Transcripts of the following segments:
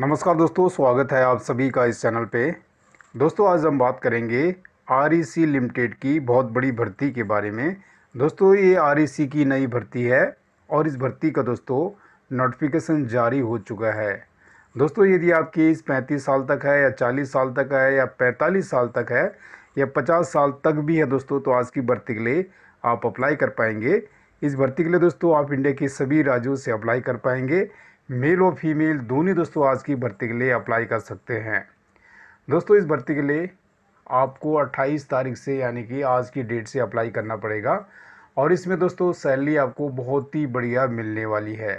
नमस्कार दोस्तों स्वागत है आप सभी का इस चैनल पे दोस्तों आज हम बात करेंगे आर लिमिटेड e की बहुत बड़ी भर्ती के बारे में दोस्तों ये आर e की नई भर्ती है और इस भर्ती का दोस्तों नोटिफिकेशन जारी हो चुका है दोस्तों यदि आपकी एज पैंतीस साल तक है या चालीस साल तक है या पैंतालीस साल तक है या पचास साल तक भी है दोस्तों तो आज की भर्ती के लिए आप अप्लाई कर पाएंगे इस भर्ती के लिए दोस्तों आप इंडिया के सभी राज्यों से अप्लाई कर पाएंगे मेल और फीमेल दोनों दोस्तों आज की भर्ती के लिए अप्लाई कर सकते हैं दोस्तों इस भर्ती के लिए आपको 28 तारीख से यानी कि आज की डेट से अप्लाई करना पड़ेगा और इसमें दोस्तों सैलरी आपको बहुत ही बढ़िया मिलने वाली है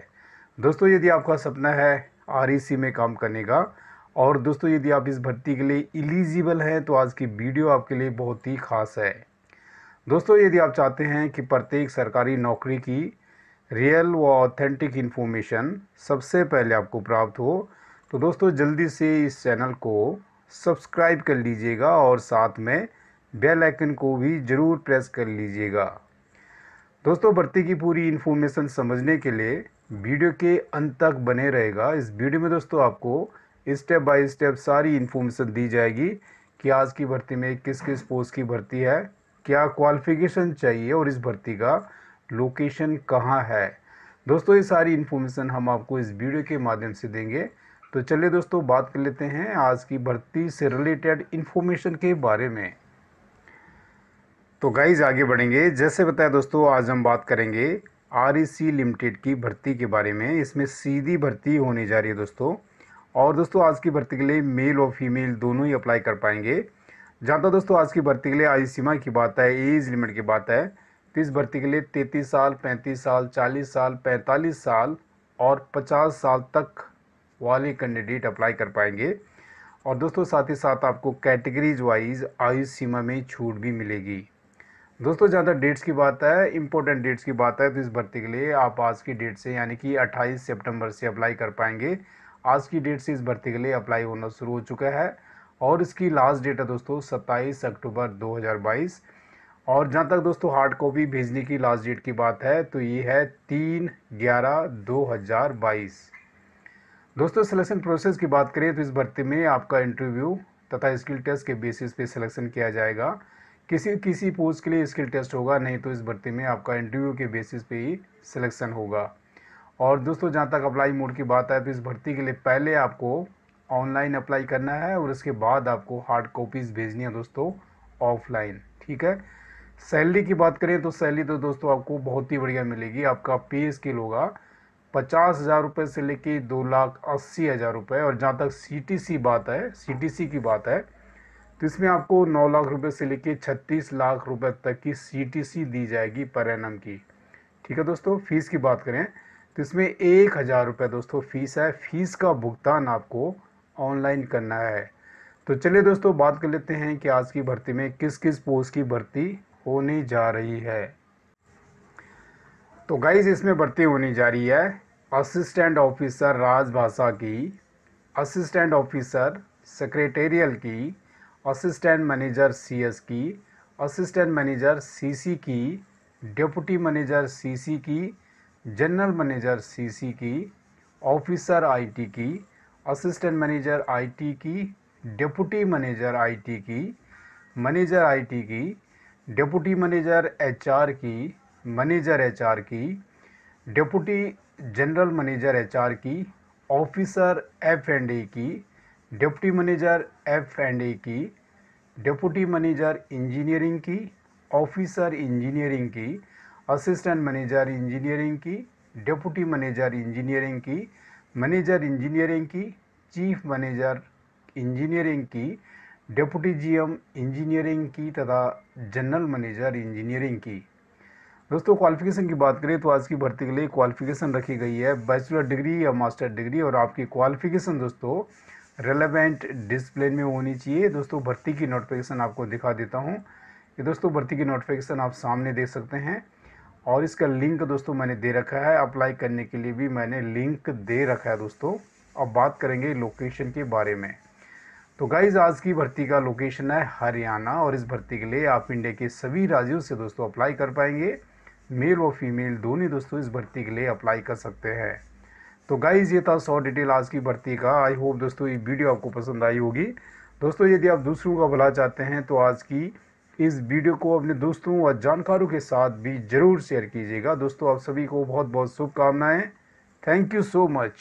दोस्तों यदि आपका सपना है आर e में काम करने का और दोस्तों यदि आप इस भर्ती के लिए इलीजिबल हैं तो आज की वीडियो आपके लिए बहुत ही खास है दोस्तों यदि आप चाहते हैं कि प्रत्येक सरकारी नौकरी की रियल व ऑथेंटिक इन्फॉर्मेशन सबसे पहले आपको प्राप्त हो तो दोस्तों जल्दी से इस चैनल को सब्सक्राइब कर लीजिएगा और साथ में बेल आइकन को भी ज़रूर प्रेस कर लीजिएगा दोस्तों भर्ती की पूरी इन्फॉर्मेशन समझने के लिए वीडियो के अंत तक बने रहेगा इस वीडियो में दोस्तों आपको स्टेप बाय स्टेप सारी इन्फॉर्मेशन दी जाएगी कि आज की भर्ती में किस किस पोस्ट की भर्ती है क्या क्वालिफिकेशन चाहिए और इस भर्ती का लोकेशन कहाँ है दोस्तों ये सारी इन्फॉर्मेशन हम आपको इस वीडियो के माध्यम से देंगे तो चलिए दोस्तों बात कर लेते हैं आज की भर्ती से रिलेटेड इन्फॉर्मेशन के बारे में तो गाइज आगे बढ़ेंगे जैसे बताया दोस्तों आज हम बात करेंगे आर लिमिटेड e की भर्ती के बारे में इसमें सीधी भर्ती होने जा रही है दोस्तों और दोस्तों आज की भर्ती के लिए मेल और फीमेल दोनों ही अप्लाई कर पाएंगे जहाँ तक दोस्तों आज की भर्ती के लिए आज सीमा की बात है एज लिमिट की बात है इस भर्ती के लिए तैंतीस साल पैंतीस साल चालीस साल पैंतालीस साल और पचास साल तक वाले कैंडिडेट अप्लाई कर पाएंगे और दोस्तों साथ ही साथ आपको कैटेगरीज वाइज आयु सीमा में छूट भी मिलेगी दोस्तों ज़्यादा डेट्स की बात है इम्पोर्टेंट डेट्स की बात है तो इस भर्ती के लिए आप आज की डेट से यानी कि 28 सितंबर से अप्लाई कर पाएंगे आज की डेट से इस भर्ती के लिए अप्लाई होना शुरू हो चुका है और इसकी लास्ट डेट है दोस्तों 27 अक्टूबर 2022 और जहाँ तक दोस्तों हार्ड कॉपी भेजने की लास्ट डेट की बात है तो ये है तीन ग्यारह दो हज़ार बाईस दोस्तों सिलेक्शन प्रोसेस की बात करें तो इस भर्ती में आपका इंटरव्यू तथा स्किल टेस्ट के बेसिस पे सिलेक्शन किया जाएगा किसी किसी पोस्ट के लिए स्किल टेस्ट होगा नहीं तो इस भर्ती में आपका इंटरव्यू के बेसिस पे ही सिलेक्शन होगा और दोस्तों जहाँ तक अप्लाई मोड की बात है तो इस भर्ती के लिए पहले आपको ऑनलाइन अप्लाई करना है और उसके बाद आपको हार्ड कॉपीज़ भेजनी है दोस्तों ऑफलाइन ठीक है सैलरी की बात करें तो सैलरी तो दोस्तों आपको बहुत ही बढ़िया मिलेगी आपका पे स्केल होगा पचास हज़ार रुपये से लेके दो लाख अस्सी हज़ार रुपये और जहाँ तक सीटीसी बात है सीटीसी की बात है तो इसमें आपको नौ लाख रुपये से लेके छत्तीस लाख रुपये तक की सीटीसी दी जाएगी पर एनम की ठीक है दोस्तों फ़ीस की बात करें तो इसमें एक हज़ार रुपये दोस्तों फ़ीस है फ़ीस का भुगतान आपको ऑनलाइन करना है तो चलिए दोस्तों बात कर लेते हैं कि आज की भर्ती में किस किस पोस्ट की भर्ती होने जा रही है तो गाइज इसमें भर्ती होने जा रही है असिस्टेंट ऑफिसर राजभाषा की असिस्टेंट ऑफिसर सेक्रेटेरियल की असिस्टेंट मैनेजर सीएस की असिस्टेंट मैनेजर सीसी की डिप्टी मैनेजर सीसी की जनरल मैनेजर सीसी की ऑफिसर आईटी की असिस्टेंट मैनेजर आईटी की डिप्टी मैनेजर आईटी की मैनेजर आईटी की डिप्टी मैनेजर एचआर की मैनेजर एचआर की डिप्टी जनरल मैनेजर एचआर की ऑफिसर एफ एंड ए की deputy manager F and A की डिप्टी मैनेजर इंजीनियरिंग की ऑफिसर इंजीनियरिंग की असिस्टेंट मैनेजर इंजीनियरिंग की डिप्टी मैनेजर इंजीनियरिंग की मैनेजर इंजीनियरिंग की चीफ मैनेजर इंजीनियरिंग की डेपुटी जीएम इंजीनियरिंग की तथा जनरल मैनेजर इंजीनियरिंग की दोस्तों क्वालिफिकेशन की बात करें तो आज की भर्ती के लिए क्वालिफिकेशन रखी गई है बैचलर डिग्री या मास्टर डिग्री और आपकी क्वालिफिकेशन दोस्तों रेलेवेंट डिसप्लिन में होनी चाहिए दोस्तों भर्ती की नोटिफिकेशन आपको दिखा देता हूँ कि दोस्तों भर्ती की नोटिफिकेशन आप सामने देख सकते हैं और इसका लिंक दोस्तों मैंने दे रखा है अप्लाई करने के लिए भी मैंने लिंक दे रखा है दोस्तों अब बात करेंगे लोकेशन के बारे में तो गाइज आज की भर्ती का लोकेशन है हरियाणा और इस भर्ती के लिए आप इंडिया के सभी राज्यों से दोस्तों अप्लाई कर पाएंगे मेल और फीमेल दोनों दोस्तों इस भर्ती के लिए अप्लाई कर सकते हैं तो गाइज ये था सौ डिटेल आज की भर्ती का आई होप दोस्तों ये वीडियो आपको पसंद आई होगी दोस्तों यदि आप दूसरों का भला चाहते हैं तो आज की इस वीडियो को अपने दोस्तों और जानकारों के साथ भी ज़रूर शेयर कीजिएगा दोस्तों आप सभी को बहुत बहुत शुभकामनाएँ थैंक यू सो मच